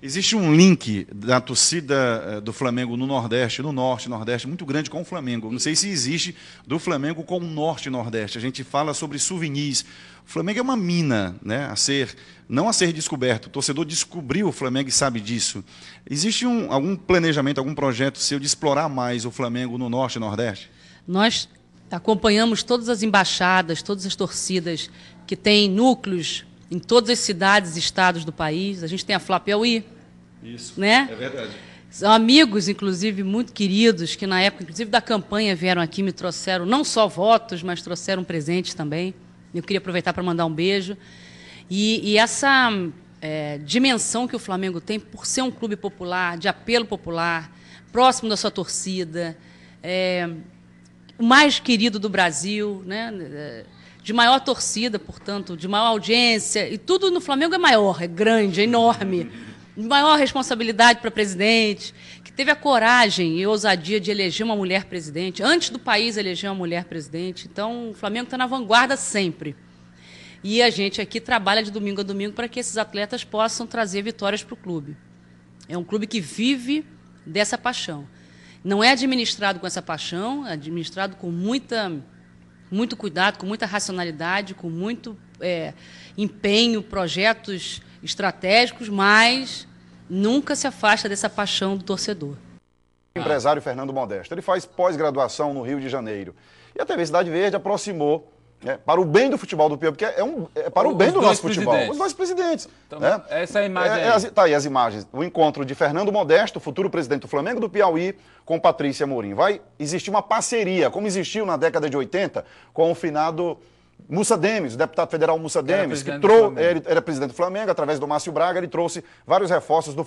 Existe um link da torcida eh, do Flamengo no Nordeste, no Norte, Nordeste, muito grande com o Flamengo. Não sei se existe do Flamengo com o Norte Nordeste. A gente fala sobre souvenirs. O Flamengo é uma mina né, a ser, não a ser descoberto. O torcedor descobriu o Flamengo e sabe disso. Existe um, algum planejamento, algum projeto seu de explorar mais o Flamengo no Norte Nordeste? Nós acompanhamos todas as embaixadas, todas as torcidas que têm núcleos em todas as cidades e estados do país. A gente tem a Flapeuí. Isso. Né? É verdade. São amigos, inclusive, muito queridos, que na época, inclusive, da campanha vieram aqui, me trouxeram não só votos, mas trouxeram presentes também. Eu queria aproveitar para mandar um beijo. E, e essa é, dimensão que o Flamengo tem por ser um clube popular, de apelo popular, próximo da sua torcida, é, o mais querido do Brasil, né? É, de maior torcida, portanto, de maior audiência, e tudo no Flamengo é maior, é grande, é enorme. maior responsabilidade para presidente, que teve a coragem e ousadia de eleger uma mulher presidente, antes do país eleger uma mulher presidente. Então, o Flamengo está na vanguarda sempre. E a gente aqui trabalha de domingo a domingo para que esses atletas possam trazer vitórias para o clube. É um clube que vive dessa paixão. Não é administrado com essa paixão, é administrado com muita muito cuidado, com muita racionalidade, com muito é, empenho, projetos estratégicos, mas nunca se afasta dessa paixão do torcedor. O empresário Fernando Modesto, ele faz pós-graduação no Rio de Janeiro. E a TV Cidade Verde aproximou é, para o bem do futebol do Piauí, porque é, um, é para o, o bem do nosso futebol. Os dois presidentes. Então, né? Essa é a é, imagem. É, é tá aí as imagens. O encontro de Fernando Modesto, futuro presidente do Flamengo do Piauí, com Patrícia Mourinho Vai existir uma parceria, como existiu na década de 80, com o finado Mussa Demes, o deputado federal Mussa Demes, que trou ele era presidente do Flamengo, através do Márcio Braga, ele trouxe vários reforços do Flamengo.